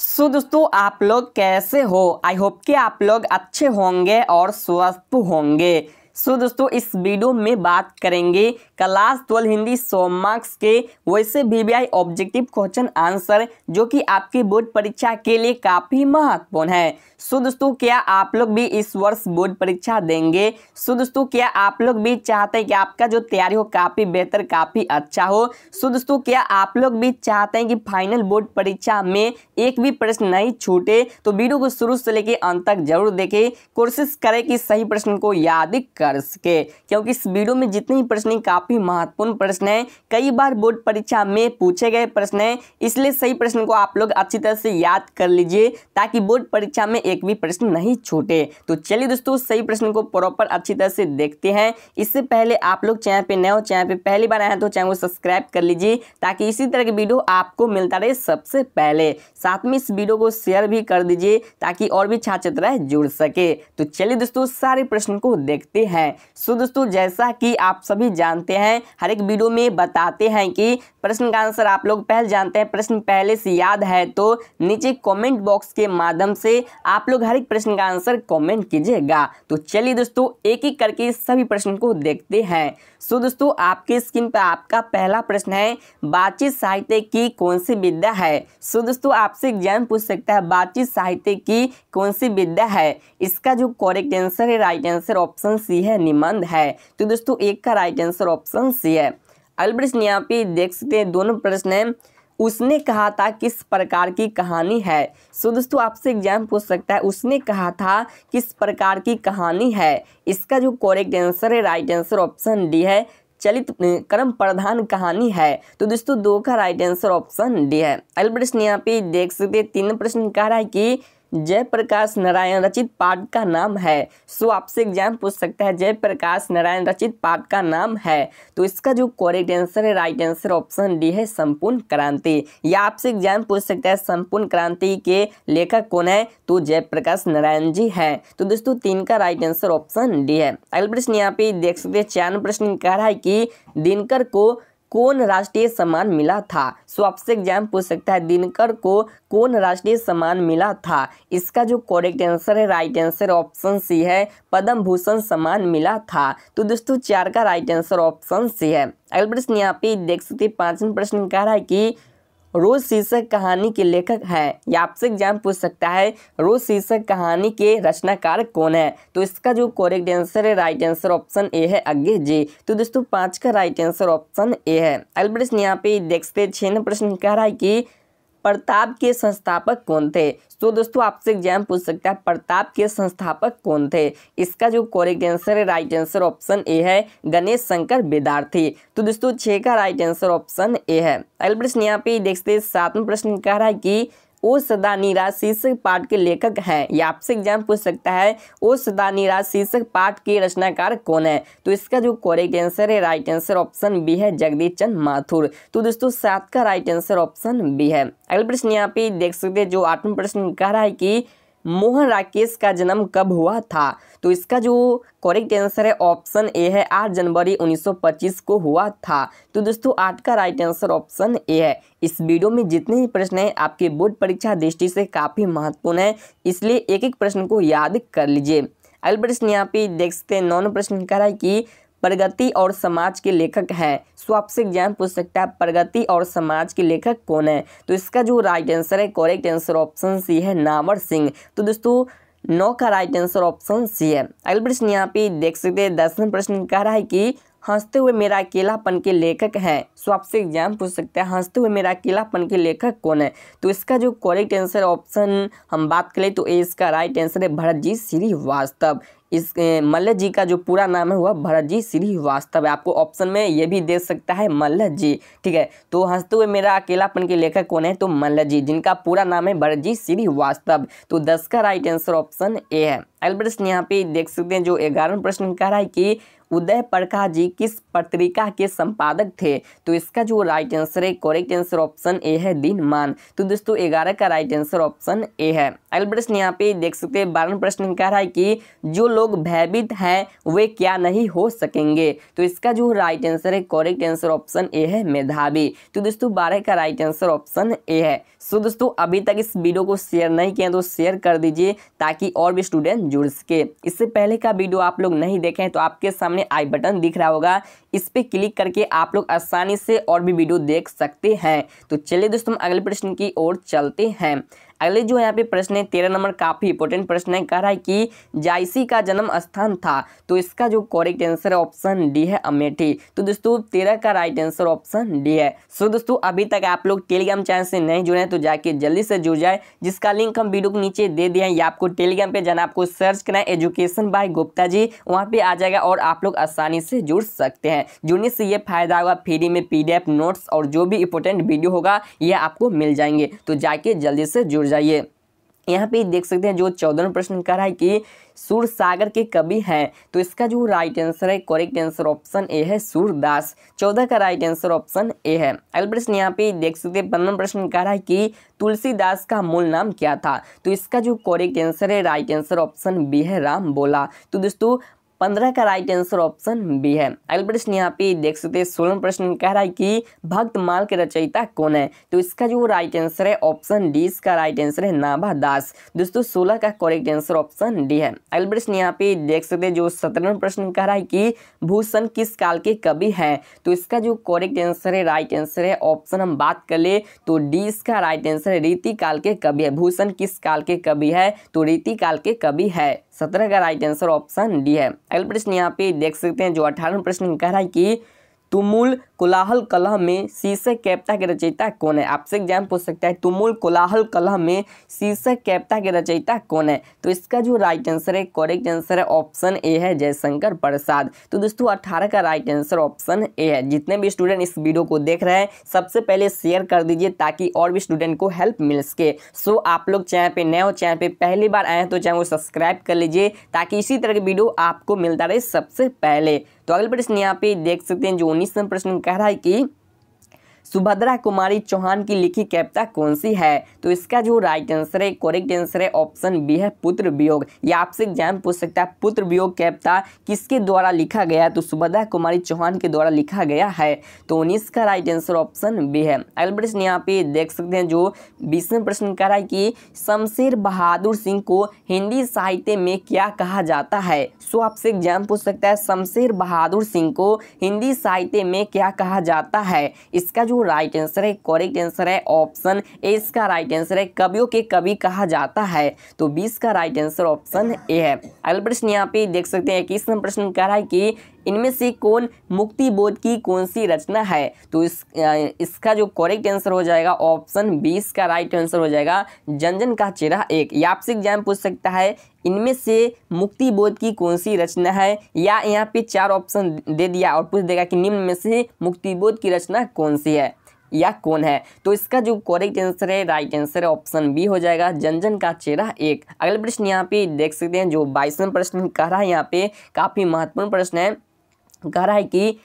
सो so, दोस्तों आप लोग कैसे हो आई होप कि आप लोग अच्छे होंगे और स्वस्थ होंगे सो दोस्तों इस वीडियो में बात करेंगे क्लास ट्वेल्व हिंदी सौ मार्क्स के वैसे वीवीआई ऑब्जेक्टिव क्वेश्चन आंसर जो कि आपकी बोर्ड परीक्षा के लिए काफ़ी महत्वपूर्ण है सो दोस्तों क्या आप लोग भी इस वर्ष बोर्ड परीक्षा देंगे सो दोस्तों क्या आप लोग भी चाहते हैं कि आपका जो तैयारी हो काफ़ी बेहतर काफ़ी अच्छा हो सो दोस्तों क्या आप लोग भी चाहते हैं कि फाइनल बोर्ड परीक्षा में एक भी प्रश्न नहीं छूटे तो वीडियो को शुरू से लेकर अंत तक जरूर देखें कोशिश करें कि सही प्रश्न को याद कर कर सके क्योंकि इस वीडियो में जितने भी प्रश्न काफ़ी महत्वपूर्ण प्रश्न हैं कई बार बोर्ड परीक्षा में पूछे गए प्रश्न हैं इसलिए सही प्रश्न को आप लोग अच्छी तरह से याद कर लीजिए ताकि बोर्ड परीक्षा में एक भी प्रश्न नहीं छूटे तो चलिए दोस्तों सही प्रश्न को प्रॉपर अच्छी तरह से देखते हैं इससे पहले आप लोग चैनल पर नए हो चैनल पर पहली बार आए हैं तो चैनल को सब्सक्राइब कर लीजिए ताकि इसी तरह की वीडियो आपको मिलता रहे सबसे पहले साथ में इस वीडियो को शेयर भी कर दीजिए ताकि और भी छात्र छात्राएं जुड़ सके तो चलिए दोस्तों सारे प्रश्न को देखते है सो दोस्तों जैसा कि आप सभी जानते हैं हर एक वीडियो में बताते हैं कि प्रश्न का आंसर आप लोग पहले जानते हैं प्रश्न पहले से याद है तो नीचे कमेंट बॉक्स के माध्यम से आप लोग हर एक प्रश्न का आंसर कमेंट कीजिएगा तो चलिए दोस्तों एक एक करके सभी प्रश्न को देखते हैं सो दोस्तों आपके स्क्रीन पर आपका पहला प्रश्न है बातचीत साहित्य की कौन सी विद्या है सो दोस्तों आपसे एग्जाम पूछ सकता है बातचीत साहित्य की कौन सी विद्या है इसका जो करेक्ट आंसर है राइट आंसर ऑप्शन सी है निबंध है तो दोस्तों एक का राइट आंसर ऑप्शन सी है अगले प्रश्न यहाँ पे देख सकते हैं दोनों प्रश्न उसने कहा था किस प्रकार की कहानी है सो दोस्तों आपसे एग्जाम पूछ सकता है उसने कहा था किस प्रकार की कहानी है इसका जो कॉरेक्ट आंसर है राइट आंसर ऑप्शन डी है चलित कर्म प्रधान कहानी है तो दोस्तों दो का राइट आंसर ऑप्शन डी है अगले प्रश्न यहाँ पे देख सकते हैं तीन प्रश्न कह रहा है कि जयप्रकाश नारायण रचित पाठ का नाम है सो आपसे एग्जाम पूछ सकता है जयप्रकाश नारायण रचित पाठ का नाम है तो इसका जो करेक्ट आंसर है राइट आंसर ऑप्शन डी है संपूर्ण क्रांति या आपसे एग्जाम पूछ सकता है संपूर्ण क्रांति के लेखक कौन है तो जयप्रकाश नारायण जी है तो दोस्तों तीन का राइट आंसर ऑप्शन डी है अगला प्रश्न यहाँ पे देख सकते हैं चार प्रश्न कह रहा है कि दिनकर को कौन राष्ट्रीय सम्मान मिला था सो आपसे एग्जाम पूछ सकता है दिनकर को कौन राष्ट्रीय सम्मान मिला था इसका जो करेक्ट आंसर है राइट आंसर ऑप्शन सी है पद्म भूषण सम्मान मिला था तो दोस्तों चार का राइट आंसर ऑप्शन सी है अगला प्रश्न यहाँ पे देख सकते हैं पांचवें प्रश्न कह रहा है कि रोज शीर्षक कहानी के लेखक हैं या आपसे एग्जाम पूछ सकता है रोज शीर्षक कहानी के रचनाकार कौन है तो इसका जो करेक्ट आंसर है राइट आंसर ऑप्शन ए है अज्ञे जे तो दोस्तों पांच का राइट आंसर ऑप्शन ए है अगले प्रश्न यहाँ पे देखते छह प्रश्न कह रहा है कि प्रताप के संस्थापक कौन थे तो दोस्तों आपसे एग्जाम पूछ सकता है प्रताप के संस्थापक कौन थे इसका जो कॉरेक्ट आंसर है राइट आंसर ऑप्शन ए है गणेश शंकर बेदार्थी तो दोस्तों छः का राइट आंसर ऑप्शन ए है अगले प्रश्न यहाँ पे देखते सातवें प्रश्न कह रहा है कि ओ सदा निराश शीर्षक पाठ के लेखक हैं या आपसे एग्जाम पूछ सकता है ओ सदा निराश शीर्षक पाठ के रचनाकार कौन है तो इसका जो करेक्ट आंसर है राइट आंसर ऑप्शन बी है जगदीश चंद माथुर तो दोस्तों सात का राइट आंसर ऑप्शन बी है अगला प्रश्न यहाँ पे देख सकते हैं जो आठवें प्रश्न कह रहा है कि मोहन राकेश का जन्म कब हुआ था तो इसका जो करेक्ट आंसर है ऑप्शन ए है आठ जनवरी 1925 को हुआ था तो दोस्तों आठ का राइट आंसर ऑप्शन ए है इस वीडियो में जितने भी प्रश्न हैं आपके बोर्ड परीक्षा दृष्टि से काफ़ी महत्वपूर्ण है इसलिए एक एक प्रश्न को याद कर लीजिए अगले प्रश्न यहाँ पे देख सकते हैं नौन प्रश्न कह रहा है कि प्रगति और समाज के लेखक है सो आपसे एग्जाम पूछ सकता है प्रगति और समाज के लेखक कौन है तो इसका जो राइट आंसर है करेक्ट आंसर ऑप्शन सी है नावर सिंह तो दोस्तों नौ का राइट आंसर ऑप्शन सी है अगले प्रश्न यहाँ पे देख सकते हैं दसवें प्रश्न कह रहा है कि हंसते हुए मेरा अकेलापन के लेखक है सो आपसे एग्जाम पूछ सकते हैं हंसते हुए मेरा अकेलापन के लेखक कौन है तो इसका जो करेक्ट आंसर ऑप्शन हम बात करें तो ए इसका राइट आंसर है भरत जी श्रीवास्तव इस मल्ल जी का जो पूरा नाम है वह भरत जी श्रीवास्तव है आपको ऑप्शन में ये भी दे सकता है मल्ल जी ठीक है तो हंसते हुए मेरा अकेलापन के लेखक कौन है तो मल्ल जी जिनका पूरा नाम है भरत जी श्रीवास्तव तो दस का राइट आंसर ऑप्शन ए है अगला प्रश्न यहाँ पे देख सकते हैं जो ग्यारहवें प्रश्न कह रहा है कि उदय प्रकाश जी किस पत्रिका के संपादक थे तो इसका जो राइट आंसर है करेक्ट आंसर ऑप्शन ए है दीनमान तो दोस्तों ग्यारह का राइट आंसर ऑप्शन ए है अगले प्रश्न यहाँ पे देख सकते हैं बारहवें प्रश्न कह रहा है कि जो लोग भयभीत हैं वे क्या नहीं हो सकेंगे तो इसका जो राइट आंसर है करेक्ट आंसर ऑप्शन ए है मेधावी तो दोस्तों बारह का राइट आंसर ऑप्शन ए है सो दोस्तों अभी तक इस वीडियो को शेयर नहीं किया तो शेयर कर दीजिए ताकि और भी स्टूडेंट जुड़ सके इससे पहले का वीडियो आप लोग नहीं देखें तो आपके सामने में आई बटन दिख रहा होगा इस पर क्लिक करके आप लोग आसानी से और भी वीडियो देख सकते हैं तो चलिए दोस्तों अगले प्रश्न की ओर चलते हैं अगले जो यहाँ पे प्रश्न है तेरह नंबर काफ़ी इंपोर्टेंट प्रश्न है कह रहा है कि जायसी का जन्म स्थान था तो इसका जो करेक्ट आंसर ऑप्शन डी है अमेठी तो दोस्तों तेरह का राइट आंसर ऑप्शन डी है सो दोस्तों अभी तक आप लोग टेलीग्राम चैनल से नहीं जुड़े हैं तो जाके जल्दी से जुड़ जाए जिसका लिंक हम वीडियो के नीचे दे दिए हैं या आपको टेलीग्राम पे जाना आपको सर्च करना है एजुकेशन बाय गुप्ता जी वहाँ पे आ जाएगा और आप लोग आसानी से जुड़ सकते हैं जुड़ने से ये फायदा होगा फ्री में पीडीएफ नोट्स और जो भी इंपोर्टेंट वीडियो होगा ये आपको मिल जाएंगे तो जाके जल्दी से जुड़ जाइए यहाँ पे देख सकते हैं जो चौदह प्रश्न कह रहा है कि सूर सागर के कवि हैं तो इसका जो राइट आंसर है करेक्ट आंसर ऑप्शन ए है सूरदास चौदह का राइट आंसर ऑप्शन ए है अगला प्रश्न यहाँ पे देख सकते हैं पंद्रह प्रश्न कह रहा है कि तुलसीदास का मूल नाम क्या था तो इसका जो करेक्ट आंसर है राइट आंसर ऑप्शन बी है राम बोला तो दोस्तों पंद्रह का राइट आंसर ऑप्शन बी है अगला प्रश्न यहाँ पे देख सकते हैं सोलह प्रश्न कह रहा है कि भक्तमाल के रचयिता कौन है तो इसका जो राइट आंसर है ऑप्शन डी इसका राइट आंसर है नाभा दास दोस्तों सोलह का करेक्ट आंसर ऑप्शन डी है अगला प्रश्न यहाँ पे देख सकते हैं जो सत्रहवें प्रश्न कह रहा है कि भूषण किस काल के कवि है तो इसका जो करेक्ट आंसर है राइट आंसर है ऑप्शन हम बात कर ले तो डी इसका राइट आंसर है रीति काल के कवि है भूषण किस काल के कवि है तो रीति काल के कवि है सत्रह का राइट आंसर ऑप्शन डी है अगला प्रश्न यहाँ पे देख सकते हैं जो अठारह प्रश्न कह रहा है कि तुमुल कोलाहल कलह में शीर्षक कैप्टा के रचयिता कौन है आपसे एग्जाम पूछ सकता है तुमुल कोलाहल कलह में शीर्षक कैप्टा के रचयिता कौन है तो इसका जो राइट आंसर है करेक्ट आंसर है ऑप्शन ए है जयशंकर प्रसाद तो दोस्तों अट्ठारह का राइट आंसर ऑप्शन ए है जितने भी स्टूडेंट इस वीडियो को देख रहे हैं सबसे पहले शेयर कर दीजिए ताकि और भी स्टूडेंट को हेल्प मिल सके सो आप लोग चैनल पर नए हो चैनल पर पहली बार आए हैं तो चैनल को सब्सक्राइब कर लीजिए ताकि इसी तरह की वीडियो आपको मिलता रहे सबसे पहले तो अगले प्रश्न यहाँ पे देख सकते हैं जो उन्नीस प्रश्न कह रहा है कि सुभद्रा कुमारी चौहान की लिखी कविता कौन सी है तो इसका जो राइट आंसर है करेक्ट आंसर है ऑप्शन बी है पुत्र वियोग या आपसे एग्जाम पूछ सकता है पुत्र वियोग कविता किसके द्वारा लिखा गया तो सुभद्रा कुमारी चौहान के द्वारा लिखा गया है तो उन्नीस का राइट आंसर ऑप्शन बी है अगला प्रश्न यहाँ पे देख सकते हैं जो बीसवें प्रश्न कह रहा है कि शमशेर बहादुर सिंह को हिंदी साहित्य में क्या कहा जाता है सो आपसे एग्जाम पूछ सकता है शमशेर बहादुर सिंह को हिंदी साहित्य में क्या कहा जाता है इसका जो राइट आंसर है करेक्ट आंसर है ऑप्शन ए इसका राइट आंसर है कवियों के कवि कहा जाता है तो बीस का राइट आंसर ऑप्शन ए है अगला प्रश्न यहाँ पे देख सकते हैं इक्कीस नंबर प्रश्न कह रहा है कि इनमें से कौन मुक्ति बोध की कौन सी रचना है तो इस इसका जो करेक्ट आंसर हो जाएगा ऑप्शन बीस का राइट आंसर हो जाएगा जनजन का चेहरा एक या आपसे एग्जाम पूछ सकता है इनमें से मुक्ति बोध की कौन सी रचना है या यहाँ पे चार ऑप्शन दे दिया और पूछ देगा कि निम्न में से मुक्ति बोध की रचना कौन सी है या कौन है तो इसका जो करेक्ट आंसर है राइट आंसर है ऑप्शन बी हो जाएगा जनजन का चेहरा एक अगला प्रश्न यहाँ पे देख सकते हैं जो बाईसवें प्रश्न कह रहा है यहाँ पे काफ़ी महत्वपूर्ण प्रश्न है कह रहा है कि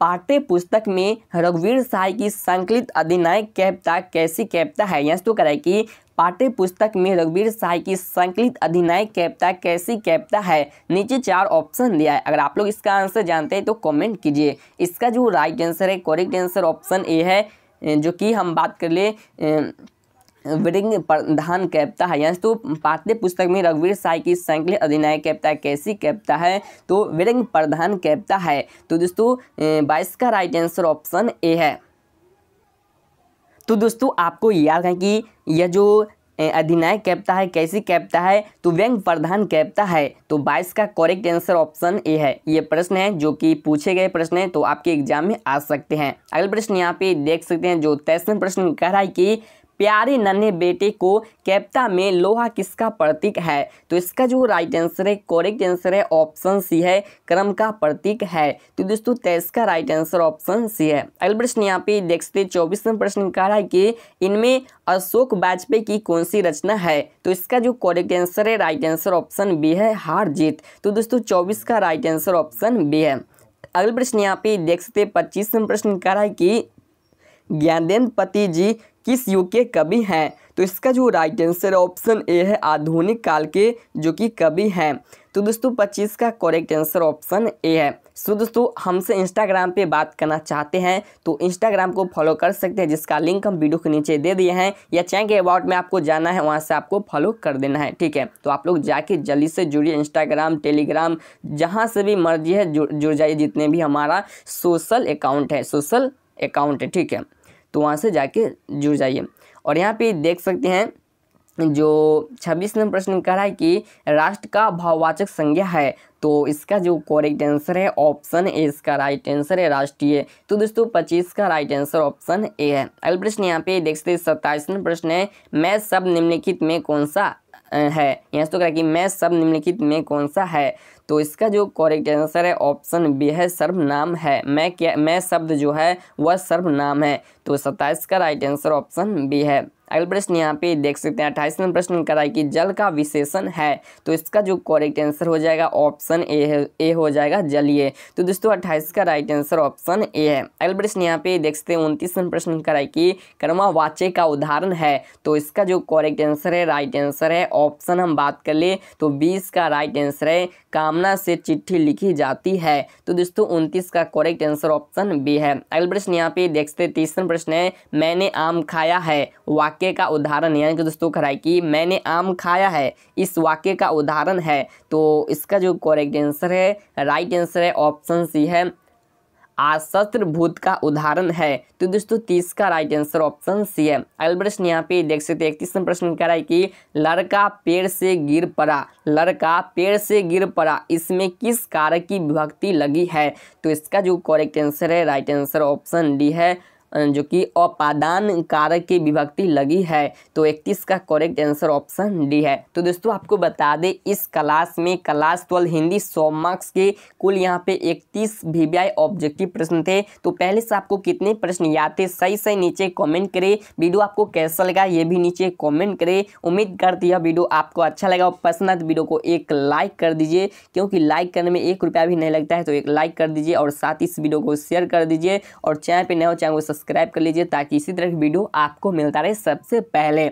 पाठ्य पुस्तक में रघुवीर साय की संकलित अधिनायक कैप्ता कैसी कैप्ता है यहाँ तो कह रहा है कि पाठ्य पुस्तक में रघुवीर साय की संकलित अधिनायक कैप्ता कैसी कैप्ता है नीचे चार ऑप्शन दिया है अगर आप लोग इसका आंसर जानते हैं तो कमेंट कीजिए इसका जो राइट आंसर है करेक्ट आंसर ऑप्शन ए है जो कि हम बात कर ले विरिंग प्रधान कैप्ता है यानी तो पाठ्य पुस्तक में रघुवीर साई की संकलित अधिनायक कैप्ता कैसी कैप्ता है तो विरिंग प्रधान कैप्ता है तो दोस्तों बाईस का राइट आंसर ऑप्शन ए है तो दोस्तों आपको याद है कि यह जो अधिनायक कैप्ता है कैसी कैप्ता है तो व्यंग प्रधान कैप्ता है तो 22 का करेक्ट आंसर ऑप्शन ए है ये प्रश्न है जो कि पूछे गए प्रश्न है तो आपके एग्जाम में आ सकते हैं अगले प्रश्न यहाँ पे देख सकते हैं जो तेसवें प्रश्न कह रहा है कि प्यारे नन्हे बेटे को कैप्ता में लोहा किसका प्रतीक है तो इसका जो राइट आंसर है कॉरेक्ट आंसर है ऑप्शन सी है क्रम का प्रतीक है तो दोस्तों तेईस का राइट आंसर ऑप्शन सी है अगला प्रश्न यहाँ पे देखते चौबीसवें प्रश्न कह रहा है कि इनमें अशोक वाजपेयी की कौन सी रचना है तो इसका जो कॉरेक्ट आंसर है राइट आंसर ऑप्शन बी है हार जीत तो दोस्तों चौबीस का राइट आंसर ऑप्शन बी है अगला प्रश्न यहाँ पे देख सकते पच्चीसवें प्रश्न कह रहा है कि ज्ञानेन्द्र पति जी किस युग के कवि हैं तो इसका जो राइट आंसर ऑप्शन ए है आधुनिक काल के जो कि कवि हैं तो दोस्तों 25 का करेक्ट आंसर ऑप्शन ए है सो दोस्तों हमसे इंस्टाग्राम पे बात करना चाहते हैं तो इंस्टाग्राम को फॉलो कर सकते हैं जिसका लिंक हम वीडियो के नीचे दे दिए हैं या चैन के अबाउट में आपको जाना है वहाँ से आपको फॉलो कर देना है ठीक है तो आप लोग जाके जल्दी से जुड़िए इंस्टाग्राम टेलीग्राम जहाँ से भी मर्जी है जुड़ जुड़ जाइए जितने भी हमारा सोशल अकाउंट है सोशल अकाउंट है ठीक है तो वहाँ से जाके जुड़ जाइए और यहाँ पे देख सकते हैं जो छब्बीस नंबर प्रश्न कह रहा है कि राष्ट्र का भाववाचक संज्ञा है तो इसका जो करेक्ट आंसर है ऑप्शन ए इसका राइट आंसर है राष्ट्रीय तो दोस्तों पच्चीस का राइट आंसर ऑप्शन ए है अगला प्रश्न यहाँ पे देख सकते सत्ताईस नंबर प्रश्न है मैं सब निम्नलिखित में कौन सा है यहाँ तो कह रहा है कि मैं सब निम्नलिखित में कौन सा है तो इसका जो करेक्ट आंसर है ऑप्शन बी है सर्वनाम है मैं क्या मैं शब्द जो है वह सर्वनाम है तो सत्ताईस का राइट आंसर ऑप्शन बी है अगला प्रश्न यहाँ पे देख सकते हैं अट्ठाईस नंबर प्रश्न कराए कि जल का विशेषण है तो इसका जो करेक्ट आंसर हो जाएगा ऑप्शन ए है ए हो जाएगा जलीय तो दोस्तों अट्ठाईस का राइट आंसर ऑप्शन ए है अगला प्रश्न यहाँ पे देख सकते हैं उनतीस नंबर प्रश्न कराए कि कर्मा वाचे का उदाहरण है तो इसका जो करेक्ट आंसर है राइट आंसर है ऑप्शन हम बात कर ले तो बीस का राइट आंसर है कामना से चिट्ठी लिखी जाती है तो दोस्तों उनतीस का करेक्ट आंसर ऑप्शन बी है अगला प्रश्न यहाँ पे देख सकते तीसरा प्रश्न है मैंने आम खाया है वाक्य वाक्य का उदाहरण यानी कि दोस्तों कह रहा है कि मैंने आम खाया है इस वाक्य का उदाहरण है तो इसका जो करेक्ट आंसर है राइट आंसर है ऑप्शन सी है आशस्त्र भूत का उदाहरण है तो दोस्तों तीस का राइट आंसर ऑप्शन सी है अगला प्रश्न यहाँ पे देख सकते हैं इकतीस प्रश्न कह रहा है कि लड़का पेड़ से गिर पड़ा लड़का पेड़ से गिर पड़ा इसमें किस कारक की विभक्ति लगी है तो इसका जो करेक्ट आंसर है राइट आंसर ऑप्शन डी है जो कि अपादान कारक की विभक्ति लगी है तो इकतीस का करेक्ट आंसर ऑप्शन डी है तो दोस्तों आपको बता दें इस क्लास में क्लास ट्वेल्व हिंदी सौ मार्क्स के कुल यहाँ पे इकतीस वी वी ऑब्जेक्टिव प्रश्न थे तो पहले से आपको कितने प्रश्न याद थे सही सही नीचे कमेंट करें वीडियो आपको कैसा लगा ये भी नीचे कमेंट करें उम्मीद करती है वीडियो आपको अच्छा लगा और पसंद आए तो वीडियो को एक लाइक कर दीजिए क्योंकि लाइक करने में एक रुपया भी नहीं लगता है तो एक लाइक कर दीजिए और साथ ही इस वीडियो को शेयर कर दीजिए और चैनल पर नए हो चैनल को सब्सक्राइब सब्सक्राइब कर लीजिए ताकि इसी तरह की वीडियो आपको मिलता रहे सबसे पहले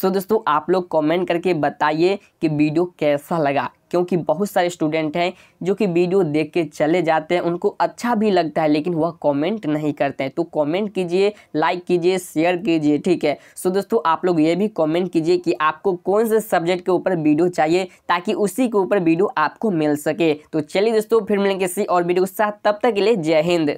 सो दोस्तों आप लोग कमेंट करके बताइए कि वीडियो कैसा लगा क्योंकि बहुत सारे स्टूडेंट हैं जो कि वीडियो देख के चले जाते हैं उनको अच्छा भी लगता है लेकिन वह कमेंट नहीं करते हैं तो कमेंट कीजिए लाइक कीजिए शेयर कीजिए ठीक है सो दोस्तों आप लोग ये भी कमेंट कीजिए कि आपको कौन से सब्जेक्ट के ऊपर वीडियो चाहिए ताकि उसी के ऊपर वीडियो आपको मिल सके तो चलिए दोस्तों फिर मिलेंगे किसी और वीडियो के साथ तब तक के लिए जय हिंद